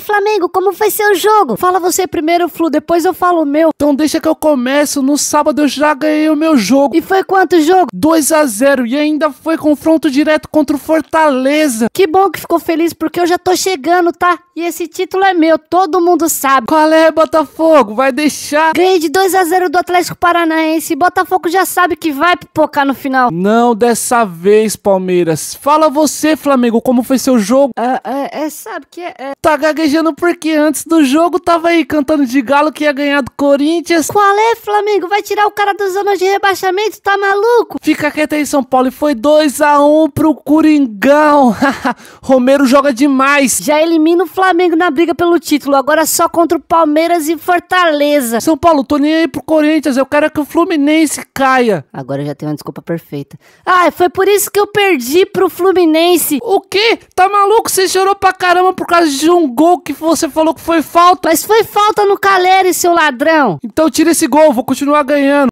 Flamengo, como foi seu jogo? Fala você primeiro, Flu, depois eu falo o meu. Então deixa que eu começo. No sábado eu já ganhei o meu jogo. E foi quanto jogo? 2 a 0 E ainda foi confronto direto contra o Fortaleza. Que bom que ficou feliz, porque eu já tô chegando, tá? E esse título é meu, todo mundo sabe. Qual é, Botafogo? Vai deixar? Ganhei de 2 a 0 do Atlético Paranaense. Botafogo já sabe que vai pipocar no final. Não dessa vez, Palmeiras. Fala você, Flamengo, como foi seu jogo? É, é, é sabe que é. é... Tá gaguejando festejando porque antes do jogo tava aí cantando de galo que ia ganhar do Corinthians. Qual é, Flamengo? Vai tirar o cara dos anos de rebaixamento, tá maluco? Fica quieto aí, São Paulo. E foi 2 a 1 um pro Coringão. Romero joga demais. Já elimina o Flamengo na briga pelo título. Agora só contra o Palmeiras e Fortaleza. São Paulo, tô nem aí pro Corinthians. Eu quero é que o Fluminense caia. Agora já tem uma desculpa perfeita. Ah, foi por isso que eu perdi pro Fluminense. O quê? Tá maluco? Você chorou pra caramba por causa de um gol que você falou que foi falta. Mas foi falta no Caleri, seu ladrão. Então tira esse gol, vou continuar ganhando.